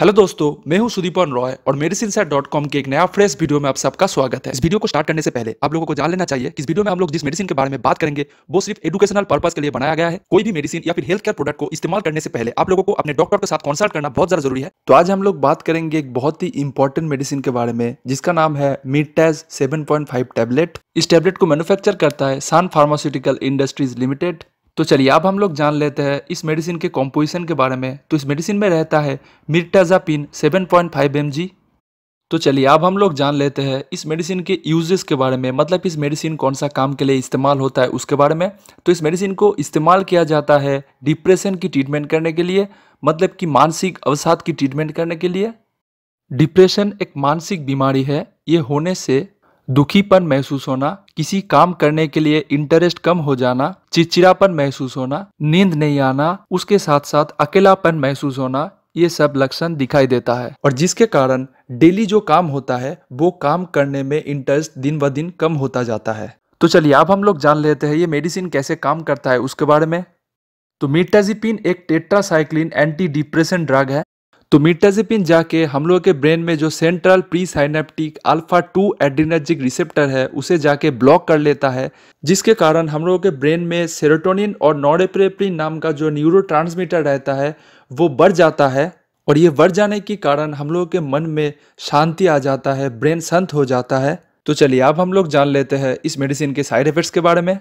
hello दोस्तों मैं हूं सुदीपन रॉय और मेडिसिन डॉट कॉम के एक नया फ्रेश वीडियो में आप सबका स्वागत है इस वीडियो को स्टार्ट करने से पहले आप लोगों को जान लेना चाहिए कि इस वीडियो में हम लोग जिस मेडिसिन के बारे में बात करेंगे वो सिर्फ एडुकेशनल पर्पज के लिए बनाया गया है कोई भी मेडिसिन या फिर हेल्थ केयर प्रोडक्ट को इस्तेमाल करने से पहले आप लोगों को अपने डॉक्टर के साथ कंसल्ट करना बहुत ज्यादा जरूरी है तो आज हम लोग बात करेंगे एक बहुत ही इंपॉर्टेंट मेडिसिन के बारे में जिसका नाम है मिटेज सेवन पॉइंट फाइव टेबलेट इस टेबलेट को मैनुफेक्चर करता है सन फार्मास्यूटिकल इंडस्ट्रीज लिमिटेड तो चलिए अब हम लोग जान लेते हैं इस मेडिसिन के कॉम्पोजिशन के बारे में तो इस मेडिसिन में रहता है मिर्टाजापिन 7.5 पॉइंट तो चलिए अब हम लोग जान लेते हैं इस मेडिसिन के यूजेस के बारे में मतलब इस मेडिसिन कौन सा काम के लिए इस्तेमाल होता है उसके बारे में तो इस मेडिसिन को इस्तेमाल किया जाता है डिप्रेशन की ट्रीटमेंट करने के लिए मतलब कि मानसिक अवसाद की ट्रीटमेंट करने के लिए डिप्रेशन एक मानसिक बीमारी है ये होने से दुखीपन महसूस होना किसी काम करने के लिए इंटरेस्ट कम हो जाना चिड़चिड़ापन महसूस होना नींद नहीं आना उसके साथ साथ अकेलापन महसूस होना ये सब लक्षण दिखाई देता है और जिसके कारण डेली जो काम होता है वो काम करने में इंटरेस्ट दिन ब दिन कम होता जाता है तो चलिए अब हम लोग जान लेते हैं ये मेडिसिन कैसे काम करता है उसके बारे में तो मीटाजिपिन एक टेट्रासाइक्लिन एंटी डिप्रेशन ड्रग है तो मीटाजिपिन जाके हम लोग के ब्रेन में जो central presynaptic alpha two adrenergic receptor है उसे जाके ब्लॉक कर लेता है जिसके कारण हम लोगों के ब्रेन में सेरोटोनिन और नॉरेप्रेप्रिन नाम का जो न्यूरो रहता है वो बढ़ जाता है और ये बढ़ जाने के कारण हम लोगों के मन में शांति आ जाता है ब्रेन संत हो जाता है तो चलिए अब हम लोग जान लेते हैं इस मेडिसिन के साइड इफेक्ट्स के बारे में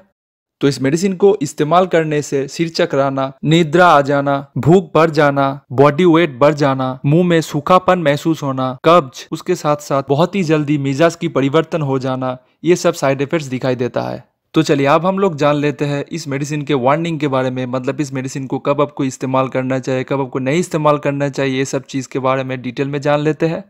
तो इस मेडिसिन को इस्तेमाल करने से सिर चकराना निद्रा आ जाना भूख बढ़ जाना बॉडी वेट बढ़ जाना मुंह में सूखापन महसूस होना कब्ज उसके साथ साथ बहुत ही जल्दी मिजाज की परिवर्तन हो जाना ये सब साइड इफेक्ट्स दिखाई देता है तो चलिए अब हम लोग जान लेते हैं इस मेडिसिन के वार्निंग के बारे में मतलब इस मेडिसिन को कब आपको इस्तेमाल करना चाहिए कब आपको नहीं इस्तेमाल करना चाहिए ये सब चीज़ के बारे में डिटेल में जान लेते हैं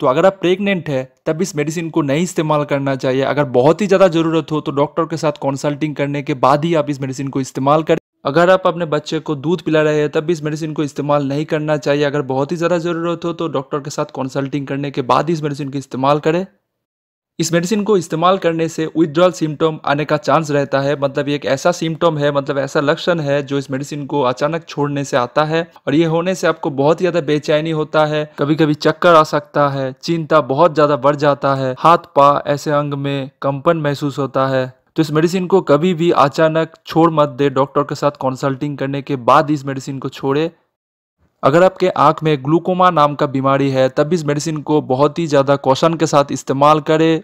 तो अगर आप प्रेग्नेंट है तब इस मेडिसिन को नहीं इस्तेमाल करना चाहिए अगर बहुत ही ज़्यादा ज़रूरत हो तो डॉक्टर के साथ कंसल्टिंग करने के बाद ही आप इस मेडिसिन को इस्तेमाल करें अगर आप अपने बच्चे को दूध पिला रहे हैं तब भी इस मेडिसिन को इस्तेमाल नहीं करना चाहिए अगर बहुत ही ज़्यादा ज़रूरत हो तो डॉक्टर के साथ कंसल्टिंग करने के बाद ही इस मेडिसिन का इस्तेमाल करें इस मेडिसिन को इस्तेमाल करने से विदड्रॉल सिम्टोम आने का चांस रहता है मतलब एक ऐसा सिम्टोम है मतलब ऐसा लक्षण है जो इस मेडिसिन को अचानक छोड़ने से आता है और ये होने से आपको बहुत ही ज्यादा बेचैनी होता है कभी कभी चक्कर आ सकता है चिंता बहुत ज्यादा बढ़ जाता है हाथ पा ऐसे अंग में कंपन महसूस होता है तो इस मेडिसिन को कभी भी अचानक छोड़ मत दे डॉक्टर के साथ कंसल्टिंग करने के बाद इस मेडिसिन को छोड़े अगर आपके आँख में ग्लूकोमा नाम का बीमारी है तब इस मेडिसिन को बहुत ही ज़्यादा कौशन के साथ इस्तेमाल करें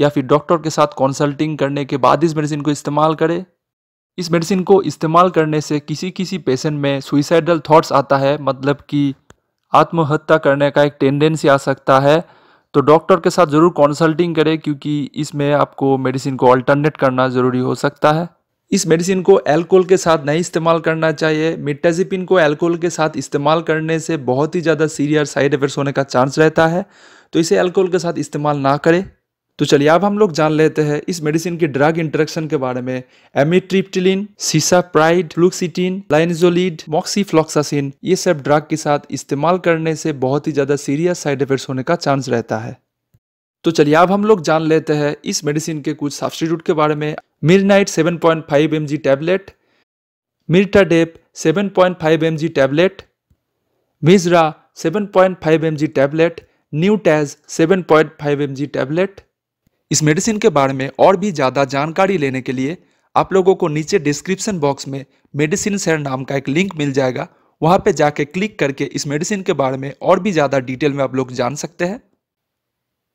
या फिर डॉक्टर के साथ कंसल्टिंग करने के बाद इस मेडिसिन को इस्तेमाल करें इस मेडिसिन को इस्तेमाल करने से किसी किसी पेशेंट में सुइसाइडल थॉट्स आता है मतलब कि आत्महत्या करने का एक टेंडेंसी आ सकता है तो डॉक्टर के साथ ज़रूर कंसल्टिंग करें क्योंकि इसमें आपको मेडिसिन को अल्टरनेट करना ज़रूरी हो सकता है इस मेडिसिन को अल्कोहल के साथ नहीं इस्तेमाल करना चाहिए मिट्टाजिपिन को अल्कोहल के साथ इस्तेमाल करने से बहुत ही ज़्यादा सीरियर साइड इफेक्ट्स होने का चांस रहता है तो इसे अल्कोहल के साथ इस्तेमाल ना करें तो चलिए अब हम लोग जान लेते हैं इस मेडिसिन की ड्रग इंट्रेक्शन के बारे में एमिट्रिप्टिलिन सीसाप्राइड फ्लूक्सिटिन लाइनजोलिड मॉक्सीफ्लॉक्सासिन ये सब ड्रग के साथ इस्तेमाल करने से बहुत ही ज़्यादा सीरियस साइड इफेक्ट्स होने का चांस रहता है तो चलिए अब हम लोग जान लेते हैं इस मेडिसिन के कुछ सब्सटीट्यूट के बारे में मिरनाइट 7.5 point five M G tablet मिर्टा डेप seven point five M G tablet मिजरा seven point five M G tablet न्यू टैज seven point five M G tablet इस मेडिसिन के बारे में और भी ज़्यादा जानकारी लेने के लिए आप लोगों को नीचे डिस्क्रिप्शन बॉक्स में मेडिसिन शेयर नाम का एक लिंक मिल जाएगा वहाँ पे जाके क्लिक करके इस मेडिसिन के बारे में और भी ज़्यादा डिटेल में आप लोग जान सकते हैं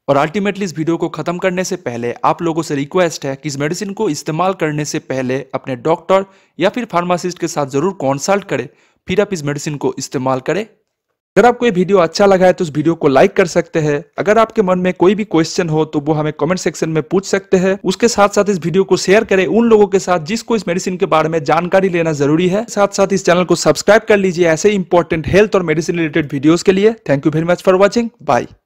और अल्टीमेटली इस वीडियो को ख़त्म करने से पहले आप लोगों से रिक्वेस्ट है कि इस मेडिसिन को इस्तेमाल करने से पहले अपने डॉक्टर या फिर फार्मासिस्ट के साथ ज़रूर कॉन्सल्ट करें फिर आप इस मेडिसिन को इस्तेमाल करें अगर आपको ये वीडियो अच्छा लगा है तो इस वीडियो को लाइक कर सकते हैं अगर आपके मन में कोई भी क्वेश्चन हो तो वो हमें कमेंट सेक्शन में पूछ सकते हैं उसके साथ साथ इस वीडियो को शेयर करें उन लोगों के साथ जिसको इस मेडिसिन के बारे में जानकारी लेना जरूरी है साथ साथ इस चैनल को सब्सक्राइब कर लीजिए ऐसे इंपॉर्टेंट हेल्थ और मेडिसिन रिलेटेड वीडियोज के लिए thank you very much for watching by